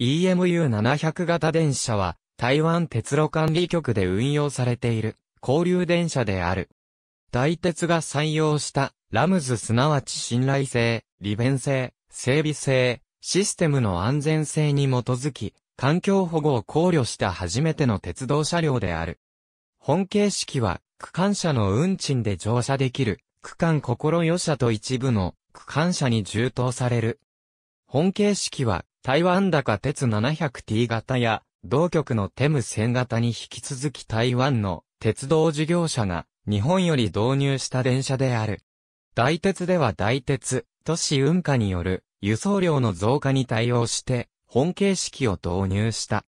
EMU700 型電車は、台湾鉄路管理局で運用されている、交流電車である。大鉄が採用した、ラムズすなわち信頼性、利便性、整備性、システムの安全性に基づき、環境保護を考慮した初めての鉄道車両である。本形式は、区間車の運賃で乗車できる、区間心よ車と一部の、区間車に充当される。本形式は、台湾高鉄 700T 型や、同局のテム線型に引き続き台湾の鉄道事業者が日本より導入した電車である。大鉄では大鉄、都市運河による輸送量の増加に対応して本形式を導入した。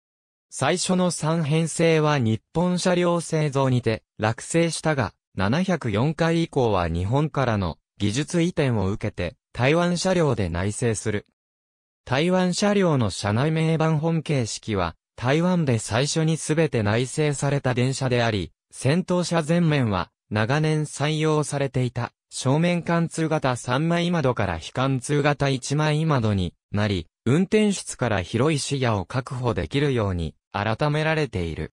最初の3編成は日本車両製造にて落成したが、704回以降は日本からの技術移転を受けて台湾車両で内製する。台湾車両の車内名板本形式は、台湾で最初にすべて内製された電車であり、先頭車前面は、長年採用されていた、正面貫通型3枚窓から非貫通型1枚窓になり、運転室から広い視野を確保できるように、改められている。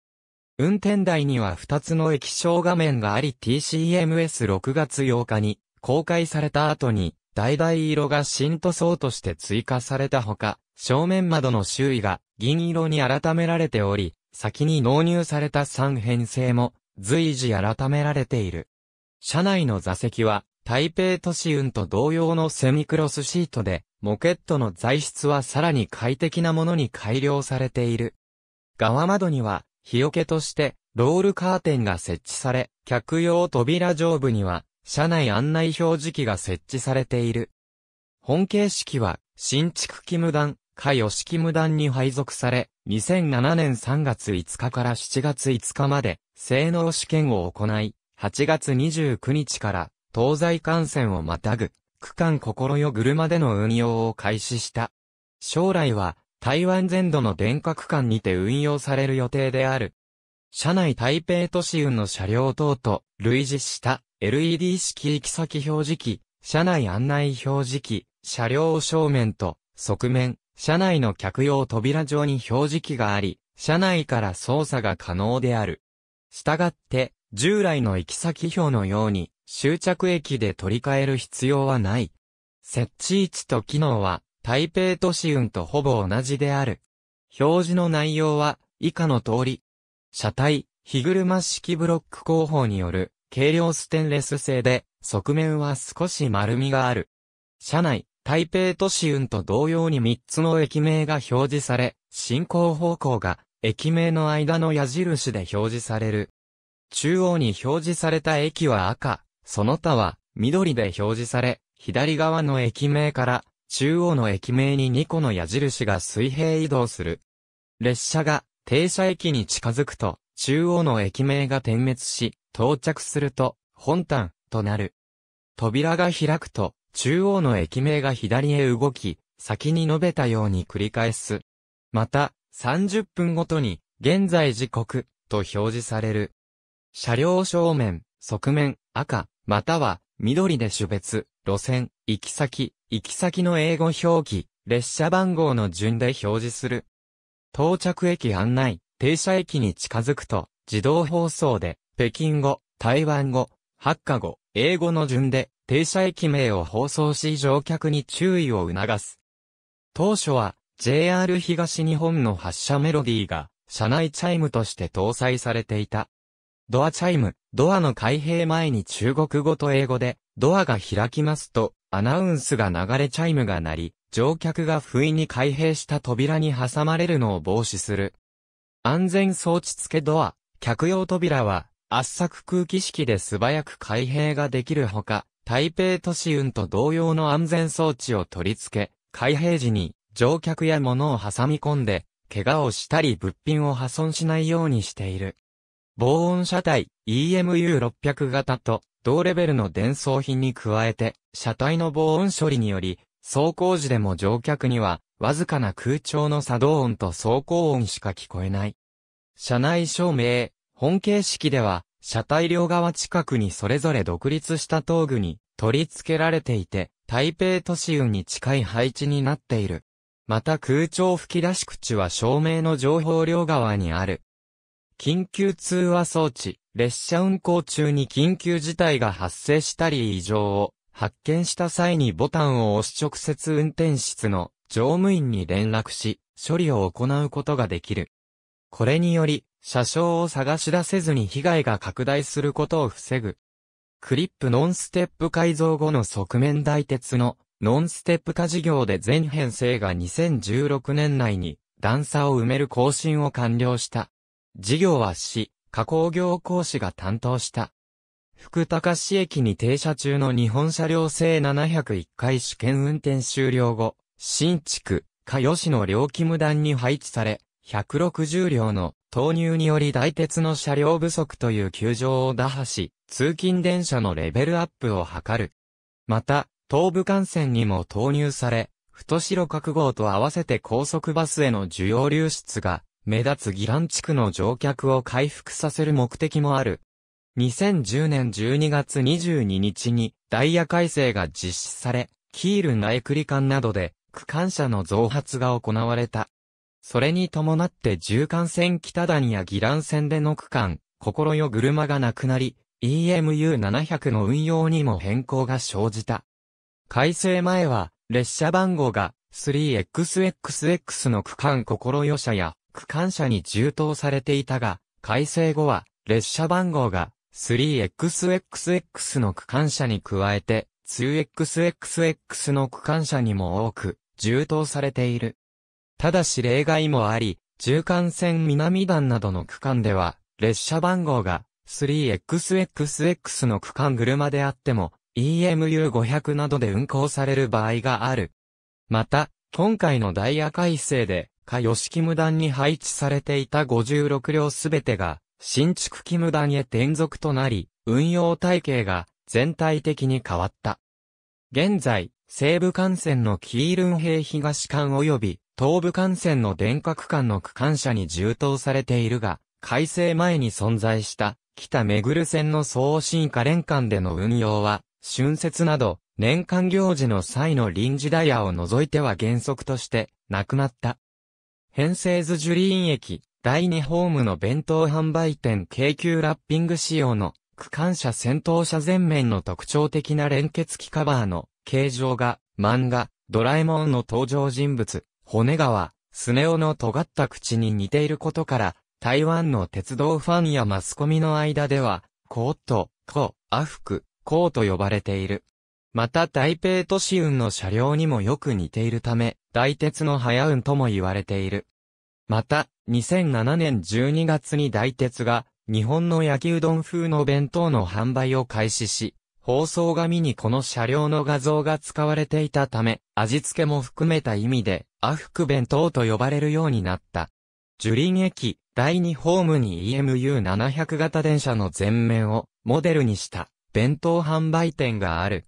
運転台には2つの液晶画面があり TCMS6 月8日に公開された後に橙色が新塗装として追加されたほか、正面窓の周囲が銀色に改められており、先に納入された3編成も随時改められている。車内の座席は台北都市運と同様のセミクロスシートで、モケットの材質はさらに快適なものに改良されている。側窓には、日よけとして、ロールカーテンが設置され、客用扉上部には、車内案内表示器が設置されている。本形式は、新築機無団、下吉機無団に配属され、2007年3月5日から7月5日まで、性能試験を行い、8月29日から、東西幹線をまたぐ、区間心よ車での運用を開始した。将来は、台湾全土の電化区間にて運用される予定である。車内台北都市運の車両等と類似した LED 式行き先表示器、車内案内表示器、車両正面と側面、車内の客用扉上に表示器があり、車内から操作が可能である。したがって、従来の行き先表のように、終着駅で取り替える必要はない。設置位置と機能は、台北都市運とほぼ同じである。表示の内容は、以下の通り。車体、日車式ブロック工法による、軽量ステンレス製で、側面は少し丸みがある。車内、台北都市運と同様に3つの駅名が表示され、進行方向が駅名の間の矢印で表示される。中央に表示された駅は赤、その他は緑で表示され、左側の駅名から中央の駅名に2個の矢印が水平移動する。列車が停車駅に近づくと中央の駅名が点滅し、到着すると、本端、となる。扉が開くと、中央の駅名が左へ動き、先に述べたように繰り返す。また、30分ごとに、現在時刻、と表示される。車両正面、側面、赤、または、緑で種別、路線、行き先、行き先の英語表記、列車番号の順で表示する。到着駅案内、停車駅に近づくと、自動放送で、北京語、台湾語、発火語、英語の順で、停車駅名を放送し乗客に注意を促す。当初は、JR 東日本の発車メロディーが、車内チャイムとして搭載されていた。ドアチャイム、ドアの開閉前に中国語と英語で、ドアが開きますと、アナウンスが流れチャイムが鳴り、乗客が不意に開閉した扉に挟まれるのを防止する。安全装置付けドア、客用扉は、圧搾空気式で素早く開閉ができるほか、台北都市運と同様の安全装置を取り付け、開閉時に乗客や物を挟み込んで、怪我をしたり物品を破損しないようにしている。防音車体 EMU600 型と同レベルの伝送品に加えて、車体の防音処理により、走行時でも乗客には、わずかな空調の作動音と走行音しか聞こえない。車内照明本形式では、車体両側近くにそれぞれ独立した頭具に取り付けられていて、台北都市運に近い配置になっている。また空調吹き出し口は照明の情報両側にある。緊急通話装置、列車運行中に緊急事態が発生したり異常を発見した際にボタンを押し直接運転室の乗務員に連絡し、処理を行うことができる。これにより、車掌を探し出せずに被害が拡大することを防ぐ。クリップノンステップ改造後の側面大鉄のノンステップ化事業で全編成が2016年内に段差を埋める更新を完了した。事業は市、加工業講師が担当した。福高市駅に停車中の日本車両製701回試験運転終了後、新築、加吉の両機無断に配置され、160両の投入により大鉄の車両不足という窮状を打破し、通勤電車のレベルアップを図る。また、東武幹線にも投入され、太白角号と合わせて高速バスへの需要流出が、目立つギラン地区の乗客を回復させる目的もある。2010年12月22日にダイヤ改正が実施され、キール内繰り間などで区間車の増発が行われた。それに伴って中間線北谷や義覧線での区間、心よ車がなくなり、EMU700 の運用にも変更が生じた。改正前は、列車番号が 3XXX の区間心よ車や区間車に充当されていたが、改正後は、列車番号が 3XXX の区間車に加えて、2XXX の区間車にも多く、充当されている。ただし例外もあり、中間線南段などの区間では、列車番号が 3XXX の区間車であっても、EMU500 などで運行される場合がある。また、今回のダイヤ改正で、下吉木無断に配置されていた56両すべてが、新築木無断へ転属となり、運用体系が全体的に変わった。現在、西部幹線のキールン平東間及び東武幹線の電化区間の区間車に充当されているが、改正前に存在した北ぐる線の総進化連間での運用は、春節など年間行事の際の臨時ダイヤを除いては原則としてなくなった。編成図樹林駅、第2ホームの弁当販売店京急ラッピング仕様の区間車先頭車前面の特徴的な連結機カバーの形状が漫画、ドラえもんの登場人物、骨川、スネ夫の尖った口に似ていることから、台湾の鉄道ファンやマスコミの間では、コート、コ、アフク、コーと呼ばれている。また台北都市運の車両にもよく似ているため、大鉄の早運とも言われている。また、2007年12月に大鉄が、日本の焼きうどん風の弁当の販売を開始し、放送紙にこの車両の画像が使われていたため、味付けも含めた意味で、アフク弁当と呼ばれるようになった。樹林駅、第2ホームに EMU700 型電車の前面をモデルにした弁当販売店がある。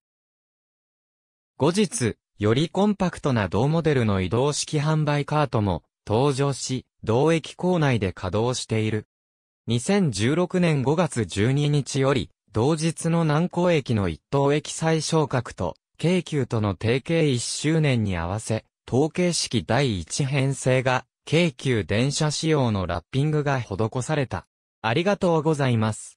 後日、よりコンパクトな同モデルの移動式販売カートも登場し、同駅構内で稼働している。2016年5月12日より、同日の南港駅の一等駅再昇格と、京急との提携1周年に合わせ、統計式第1編成が、京急電車仕様のラッピングが施された。ありがとうございます。